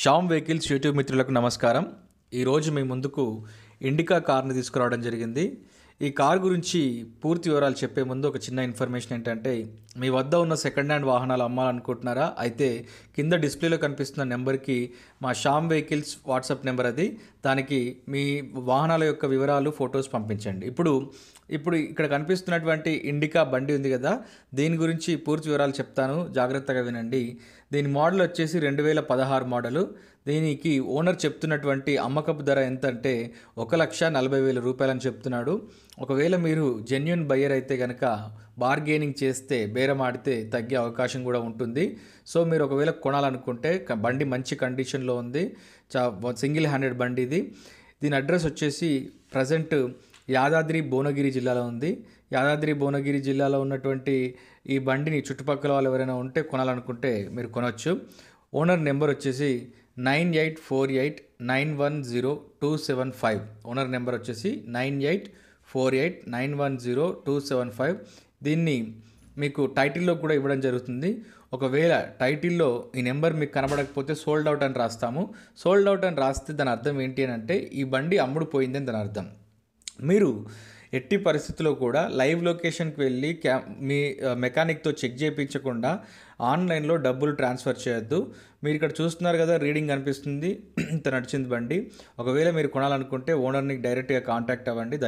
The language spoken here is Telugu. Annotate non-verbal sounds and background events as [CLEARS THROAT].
షామ్ వెహికల్స్ యూట్యూబ్ మిత్రులకు నమస్కారం ఈరోజు మీ ముందుకు ఇండికా కార్ని తీసుకురావడం జరిగింది ఈ కార్ గురించి పూర్తి వివరాలు చెప్పే ముందు ఒక చిన్న ఇన్ఫర్మేషన్ ఏంటంటే మీ వద్ద ఉన్న సెకండ్ హ్యాండ్ వాహనాలు అమ్మాలనుకుంటున్నారా అయితే కింద డిస్ప్లేలో కనిపిస్తున్న నెంబర్కి మా షామ్ వెహికల్స్ వాట్సాప్ నెంబర్ అది దానికి మీ వాహనాల యొక్క వివరాలు ఫొటోస్ పంపించండి ఇప్పుడు ఇప్పుడు ఇక్కడ కనిపిస్తున్నటువంటి ఇండికా బండి ఉంది కదా దీని గురించి పూర్తి వివరాలు చెప్తాను జాగ్రత్తగా వినండి దీని మోడల్ వచ్చేసి రెండు వేల పదహారు మోడలు దీనికి ఓనర్ చెప్తున్నటువంటి అమ్మకపు ధర ఎంత అంటే ఒక లక్ష నలభై వేల రూపాయలని చెప్తున్నాడు ఒకవేళ మీరు జెన్యున్ బయ్యర్ అయితే కనుక బార్గెనింగ్ చేస్తే బేరం ఆడితే తగ్గే అవకాశం కూడా ఉంటుంది సో మీరు ఒకవేళ కొనాలనుకుంటే బండి మంచి కండిషన్లో ఉంది చా సింగిల్ హ్యాండెడ్ బండి ఇది దీని అడ్రస్ వచ్చేసి ప్రజెంట్ యాదాద్రి భువనగిరి జిల్లాలో ఉంది యాదాద్రి భువనగిరి జిల్లాలో ఉన్నటువంటి ఈ బండిని చుట్టుపక్కల వాళ్ళు ఎవరైనా ఉంటే కొనాలనుకుంటే మీరు కొనవచ్చు ఓనర్ నెంబర్ వచ్చేసి nine eight four eight nine one zero two seven five owner number వచ్చేసి nine eight four eight nine one zero two seven five దీన్ని మీకు టైటిల్లో కూడా ఇవ్వడం జరుగుతుంది ఒకవేళ టైటిల్లో ఈ నెంబర్ మీకు కనబడకపోతే సోల్డ్ అవుట్ అని రాస్తాము సోల్డ్ అవుట్ అని రాస్తే దాని అర్థం ఏంటి అని అంటే ఈ బండి అమ్ముడు పోయిందని దాని అర్థం మీరు ఎట్టి పరిస్థితుల్లో కూడా లైవ్ లొకేషన్కి వెళ్ళి క్యా మీ మెకానిక్తో చెక్ చేయించకుండా ఆన్లైన్లో డబ్బులు ట్రాన్స్ఫర్ చేయొద్దు మీరు ఇక్కడ చూస్తున్నారు కదా రీడింగ్ అనిపిస్తుంది [CLEARS THROAT] ఇంత నడిచింది బండి ఒకవేళ మీరు కొనాలనుకుంటే ఓనర్ని డైరెక్ట్గా కాంటాక్ట్ అవ్వండి